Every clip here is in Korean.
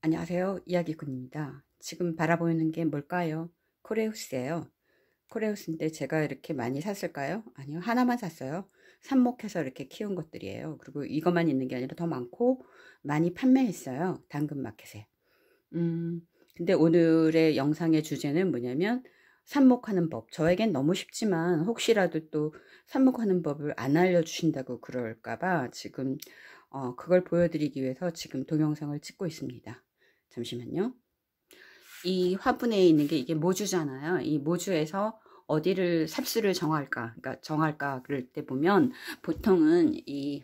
안녕하세요. 이야기꾼입니다. 지금 바라보이는 게 뭘까요? 코레우스예요. 코레우스인데 제가 이렇게 많이 샀을까요? 아니요. 하나만 샀어요. 삽목해서 이렇게 키운 것들이에요. 그리고 이것만 있는 게 아니라 더 많고 많이 판매했어요. 당근마켓에. 음, 근데 오늘의 영상의 주제는 뭐냐면 삽목하는 법. 저에겐 너무 쉽지만 혹시라도 또 삽목하는 법을 안 알려주신다고 그럴까봐 지금 어, 그걸 보여드리기 위해서 지금 동영상을 찍고 있습니다. 잠시만요. 이 화분에 있는 게 이게 모주잖아요. 이 모주에서 어디를 삽수를 정할까, 그러니까 정할까 그럴 때 보면 보통은 이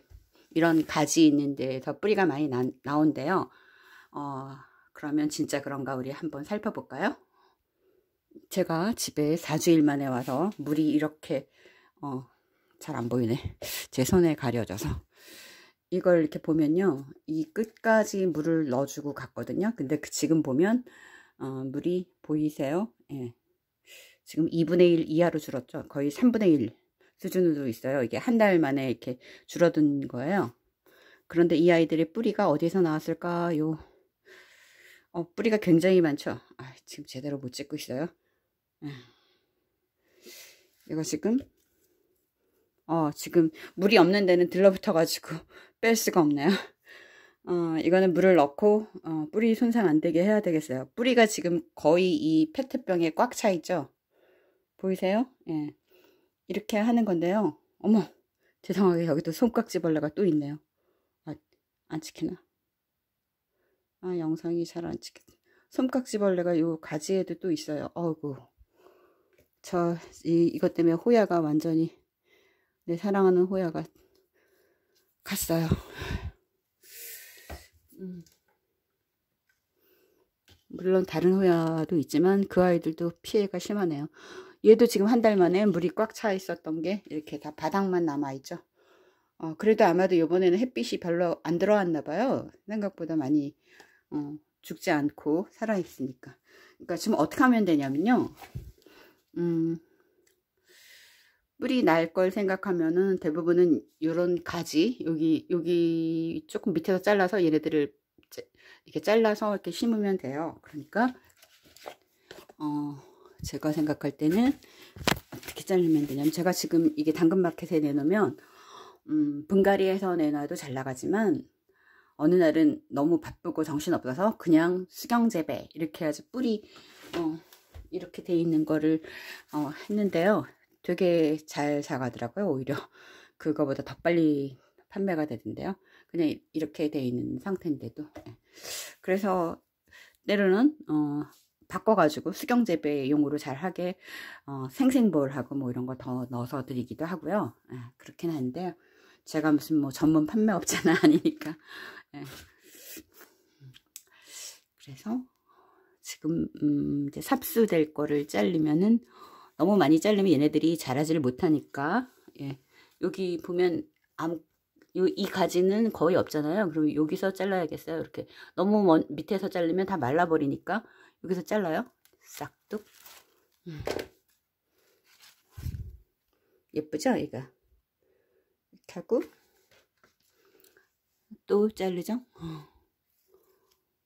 이런 가지 있는 데에서 뿌리가 많이 나, 나온대요. 어, 그러면 진짜 그런가 우리 한번 살펴볼까요? 제가 집에 4주일 만에 와서 물이 이렇게 어, 잘안 보이네. 제 손에 가려져서 이걸 이렇게 보면요. 이 끝까지 물을 넣어주고 갔거든요. 근데 그 지금 보면 어, 물이 보이세요? 예. 지금 2분의 1 이하로 줄었죠. 거의 3분의 1 수준으로 있어요. 이게 한 달 만에 이렇게 줄어든 거예요. 그런데 이 아이들의 뿌리가 어디서 나왔을까요? 어, 뿌리가 굉장히 많죠. 아, 지금 제대로 못 찍고 있어요. 예. 이거 지금 어, 지금 물이 없는 데는 들러붙어가지고 뺄 수가 없네요. 어, 이거는 물을 넣고 어, 뿌리 손상 안 되게 해야 되겠어요. 뿌리가 지금 거의 이 페트병에 꽉 차 있죠? 보이세요? 예. 이렇게 하는 건데요. 어머, 죄송하게 여기도 손깍지벌레가 또 있네요. 아, 안 찍히나? 아, 영상이 잘 안 찍혔 손깍지벌레가 요 가지에도 또 있어요. 어구. 저, 이, 이것 때문에 호야가 완전히 내 사랑하는 호야가 갔어요. 음. 물론 다른 호야도 있지만 그 아이들도 피해가 심하네요. 얘도 지금 한 달 만에 물이 꽉 차 있었던 게 이렇게 다 바닥만 남아있죠. 어, 그래도 아마도 이번에는 햇빛이 별로 안 들어왔나 봐요. 생각보다 많이 어, 죽지 않고 살아있으니까. 그러니까 지금 어떻게 하면 되냐면요. 음, 뿌리 날 걸 생각하면은 대부분은 이런 가지 여기 여기 조금 밑에서 잘라서 얘네들을 이렇게 잘라서 이렇게 심으면 돼요. 그러니까 어 제가 생각할 때는 어떻게 자르면 되냐면 제가 지금 이게 당근마켓에 내놓으면 음, 분갈이해서 내놔도 잘 나가지만 어느 날은 너무 바쁘고 정신없어서 그냥 수경재배 이렇게 해야지 뿌리 어, 이렇게 돼 있는 거를 어, 했는데요. 되게 잘작가더라고요 오히려 그거보다 더 빨리 판매가 되던데요. 그냥 이렇게 돼 있는 상태인데도 예. 그래서 때로는 어, 바꿔가지고 수경재배용으로 잘하게 어, 생생볼하고 뭐 이런 거 더 넣어서 드리기도 하고요. 예, 그렇긴 한데 제가 무슨 뭐 전문 판매업자나 아니니까 예. 그래서 지금 음, 이제 삽수될 거를 자리면은 너무 많이 자르면 얘네들이 자라지를 못하니까 예. 여기 보면 아무 이 가지는 거의 없잖아요. 그럼 여기서 잘라야겠어요. 이렇게 너무 먼, 밑에서 자르면 다 말라버리니까 여기서 잘라요. 싹둑 음. 예쁘죠? 얘가 이렇게 하고 또 자르죠? 어.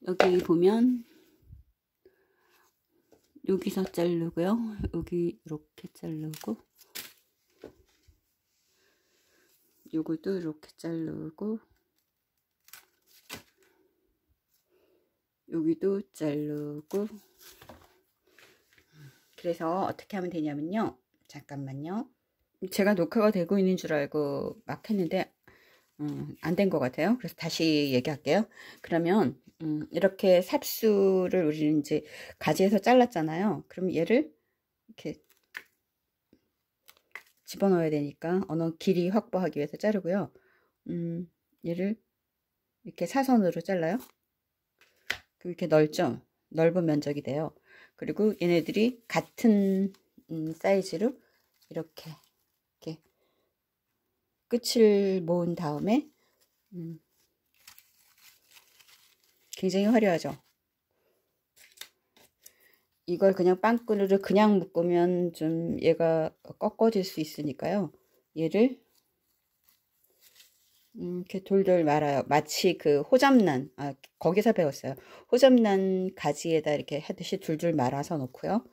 여기 보면 여기서 자르고요. 여기 이렇게 자르고 요것도 이렇게 자르고 여기도 자르고 그래서 어떻게 하면 되냐면요. 잠깐만요. 제가 녹화가 되고 있는 줄 알고 막 했는데 음, 안된 것 같아요. 그래서 다시 얘기할게요. 그러면 음, 이렇게 삽수를 우리는 이제 가지에서 잘랐잖아요. 그럼 얘를 이렇게 집어넣어야 되니까 어느 길이 확보하기 위해서 자르고요. 음, 얘를 이렇게 사선으로 잘라요. 그럼 이렇게 넓죠? 넓은 면적이 돼요. 그리고 얘네들이 같은 음, 사이즈로 이렇게 이렇게 끝을 모은 다음에 음, 굉장히 화려하죠. 이걸 그냥 빵끈으로 그냥 묶으면 좀 얘가 꺾어질 수 있으니까요. 얘를 이렇게 돌돌 말아요. 마치 그호접난 아, 거기서 배웠어요. 호접난 가지에다 이렇게 하듯이 둘둘 말아서 놓고요.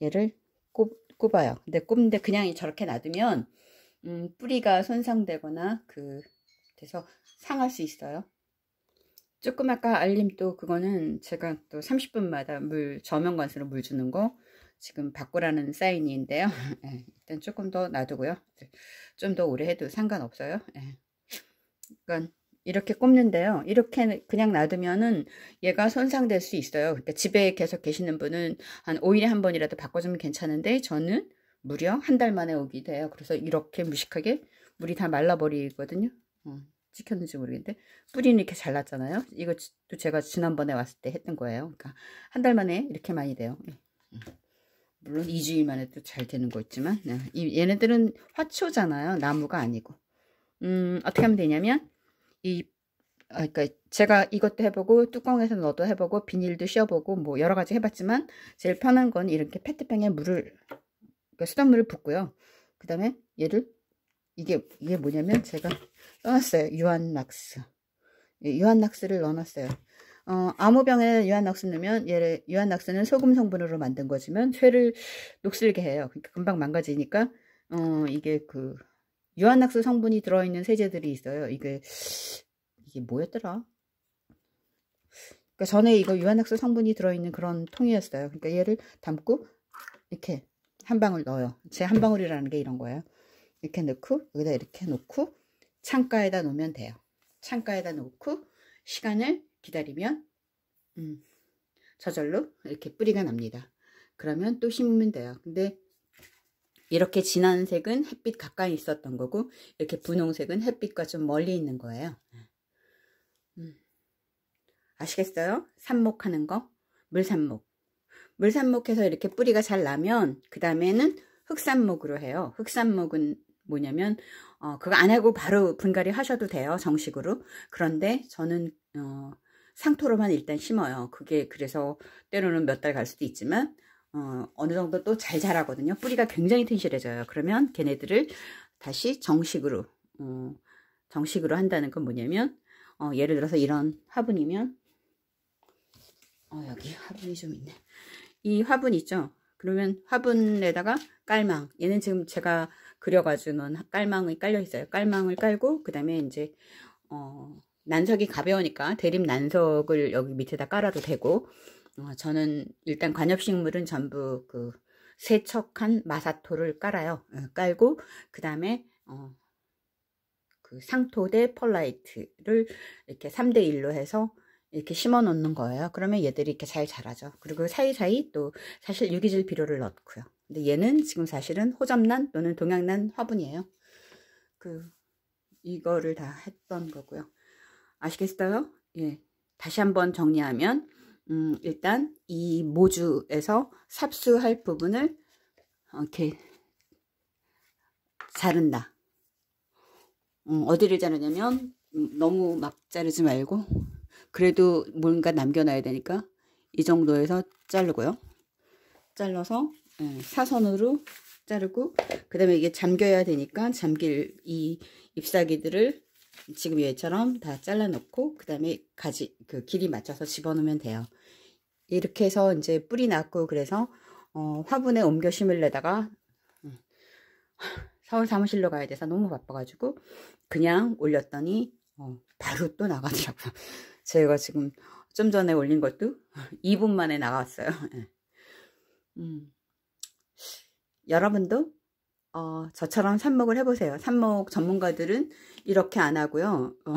얘를 꼽, 꼽아요. 근데 꼽는데 그냥 저렇게 놔두면, 음, 뿌리가 손상되거나 그, 돼서 상할 수 있어요. 조금 아까 알림 또 그거는 제가 또 30분마다 물 저면관수로 물 주는 거 지금 바꾸라는 사인인데요. 네, 일단 조금 더 놔두고요. 좀 더 오래 해도 상관없어요. 네. 그러니까 이렇게 꼽는데요. 이렇게 그냥 놔두면은 얘가 손상될 수 있어요. 그러니까 집에 계속 계시는 분은 한 5일에 한 번이라도 바꿔주면 괜찮은데 저는 무려 한 달 만에 오기 돼요. 그래서 이렇게 무식하게 물이 다 말라버리거든요. 어. 찍혔는지 모르겠는데 뿌리는 이렇게 잘랐잖아요. 이것도 제가 지난번에 왔을 때 했던 거예요. 그러니까 한 달 만에 이렇게 많이 돼요. 예. 물론 2주일 만에 또 잘 되는 거 있지만 네. 얘네들은 화초잖아요. 나무가 아니고 음 어떻게 하면 되냐면 이 아, 그러니까 제가 이것도 해보고 뚜껑에서 넣어도 해보고 비닐도 씌워보고 뭐 여러 가지 해봤지만 제일 편한 건 이렇게 페트병에 물을 그러니까 수돗물을 붓고요. 그 다음에 얘를 이게 이게 뭐냐면 제가 넣어놨어요. 유한락스. 예, 유한락스를 넣어놨어요. 어, 암호병에 유한락스 넣으면 얘를 유한락스는 소금 성분으로 만든 거지만 쇠를 녹슬게 해요. 그러니까 금방 망가지니까 어, 이게 그 유한락스 성분이 들어있는 세제들이 있어요. 이게 이게 뭐였더라? 그러니까 전에 이거 유한락스 성분이 들어있는 그런 통이었어요. 그러니까 얘를 담고 이렇게 한 방울 넣어요. 제 한 방울이라는 게 이런 거예요. 이렇게 넣고 여기다 이렇게 놓고 창가에다 놓으면 돼요. 창가에다 놓고 시간을 기다리면 음, 저절로 이렇게 뿌리가 납니다. 그러면 또 심으면 돼요. 근데 이렇게 진한 색은 햇빛 가까이 있었던 거고 이렇게 분홍색은 햇빛과 좀 멀리 있는 거예요. 음. 음. 아시겠어요? 삽목하는 거? 물삽목. 물삽목해서 이렇게 뿌리가 잘 나면 그 다음에는 흑삽목으로 해요. 흑삽목은 뭐냐면 어, 그거 안 하고 바로 분갈이 하셔도 돼요. 정식으로. 그런데 저는 어, 상토로만 일단 심어요. 그게 그래서 때로는 몇 달 갈 수도 있지만 어, 어느 정도 또 잘 자라거든요. 뿌리가 굉장히 튼실해져요. 그러면 걔네들을 다시 정식으로 어, 정식으로 한다는 건 뭐냐면 어, 예를 들어서 이런 화분이면 어, 여기 화분이 좀 있네. 이 화분 있죠? 그러면 화분에다가 깔망. 얘는 지금 제가 그려가주는 깔망이 깔려 있어요. 깔망을 깔고 그 다음에 이제 어, 난석이 가벼우니까 대립 난석을 여기 밑에다 깔아도 되고 어, 저는 일단 관엽식물은 전부 그 세척한 마사토를 깔아요. 어, 깔고 그 다음에 어, 그 상토 대 펄라이트를 이렇게 3대1로 해서 이렇게 심어 놓는 거예요. 그러면 얘들이 이렇게 잘 자라죠. 그리고 사이사이 또 사실 유기질 비료를 넣고요. 근데 얘는 지금 사실은 호접란 또는 동양란 화분이에요. 그 이거를 다 했던 거고요. 아시겠어요? 예. 다시 한번 정리하면 음, 일단 이 모주에서 삽수할 부분을 이렇게 자른다. 음, 어디를 자르냐면 음, 너무 막 자르지 말고 그래도 뭔가 남겨놔야 되니까 이 정도에서 자르고요. 잘라서 예, 사선으로 자르고 그 다음에 이게 잠겨야 되니까 잠길 이 잎사귀들을 지금 얘처럼 다 잘라놓고 그 다음에 가지 그 길이 맞춰서 집어넣으면 돼요 이렇게 해서 이제 뿌리 났고 그래서 어, 화분에 옮겨 심을려다가 음, 서울 사무실로 가야 돼서 너무 바빠가지고 그냥 올렸더니 어, 바로 또 나가더라고요 제가 지금 좀 전에 올린 것도 2분 만에 나왔어요 예. 음. 여러분도 어, 저처럼 삽목을 해보세요. 삽목 전문가들은 이렇게 안 하고요. 어,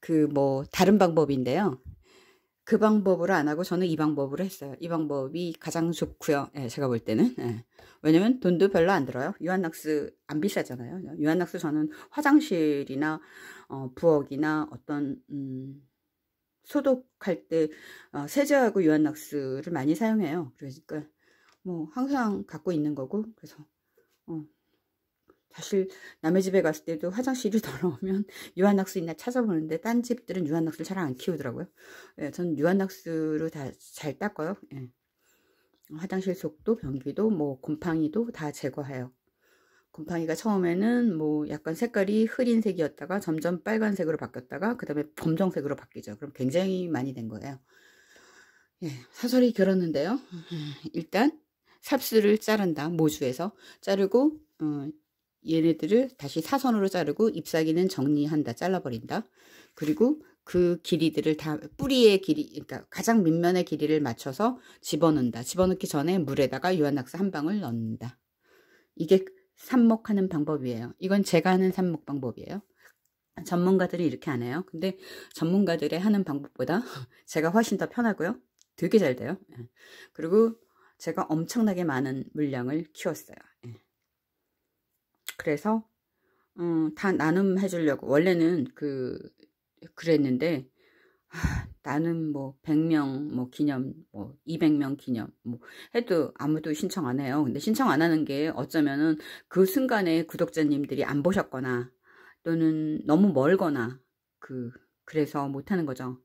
그뭐 다른 방법인데요. 그 방법으로 안 하고 저는 이 방법으로 했어요. 이 방법이 가장 좋고요. 예, 제가 볼 때는. 예. 왜냐면 돈도 별로 안 들어요. 유한낙스 안 비싸잖아요. 유한낙스 저는 화장실이나 어, 부엌이나 어떤 음, 소독할 때 어, 세제하고 유한낙스를 많이 사용해요. 그러니까 뭐 항상 갖고 있는 거고 그래서 어, 사실 남의 집에 갔을 때도 화장실이 더러우면 유한낙스 있나 찾아보는데 딴 집들은 유한낙스를 잘 안 키우더라고요. 예, 전 유한낙스로 다 잘 닦아요. 예. 화장실 속도 변기도 뭐 곰팡이도 다 제거해요. 곰팡이가 처음에는 뭐 약간 색깔이 흐린색이었다가 점점 빨간색으로 바뀌었다가 그 다음에 검정색으로 바뀌죠. 그럼 굉장히 많이 된 거예요. 예, 사설이 결었는데요. 음, 일단 삽수를 자른다. 모주에서 자르고 어, 얘네들을 다시 사선으로 자르고 잎사귀는 정리한다. 잘라버린다. 그리고 그 길이들을 다 뿌리의 길이 그러니까 가장 밑면의 길이를 맞춰서 집어넣는다. 집어넣기 전에 물에다가 유한낙스 한방을 넣는다. 이게 삽목하는 방법이에요. 이건 제가 하는 삽목 방법이에요. 전문가들이 이렇게 안 해요. 근데 전문가들의 하는 방법보다 제가 훨씬 더 편하고요. 되게 잘 돼요. 예. 그리고 제가 엄청나게 많은 물량을 키웠어요. 예. 그래서 음, 다 나눔해 주려고 원래는 그 그랬는데 하, 나는 뭐 100명 뭐 기념 뭐 200명 기념 뭐 해도 아무도 신청 안 해요. 근데 신청 안 하는 게 어쩌면은 그 순간에 구독자님들이 안 보셨거나 또는 너무 멀거나 그 그래서 못 하는 거죠.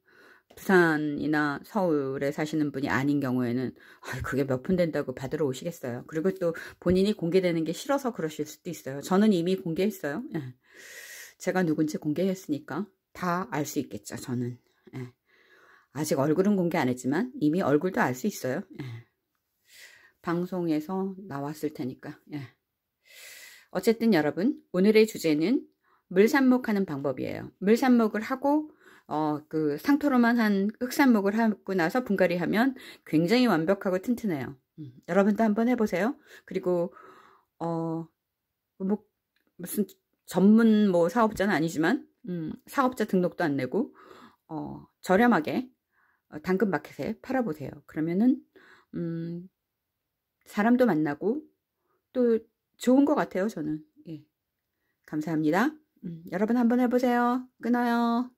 부산이나 서울에 사시는 분이 아닌 경우에는 그게 몇 푼 된다고 받으러 오시겠어요. 그리고 또 본인이 공개되는 게 싫어서 그러실 수도 있어요. 저는 이미 공개했어요. 예. 제가 누군지 공개했으니까 다 알 수 있겠죠. 저는. 예. 아직 얼굴은 공개 안 했지만 이미 얼굴도 알 수 있어요. 예. 방송에서 나왔을 테니까. 어쨌든 여러분 오늘의 주제는 물삽목하는 방법이에요. 물삽목을 하고 어, 그 상토로만 한 흑산목을 하고 나서 분갈이 하면 굉장히 완벽하고 튼튼해요. 음, 여러분도 한번 해보세요. 그리고 어, 뭐, 무슨 전문 뭐 사업자는 아니지만 음, 사업자 등록도 안 내고 어, 저렴하게 어, 당근마켓에 팔아보세요. 그러면은 음, 사람도 만나고 또 좋은 것 같아요. 저는 예. 감사합니다. 음, 여러분 한번 해보세요. 끊어요.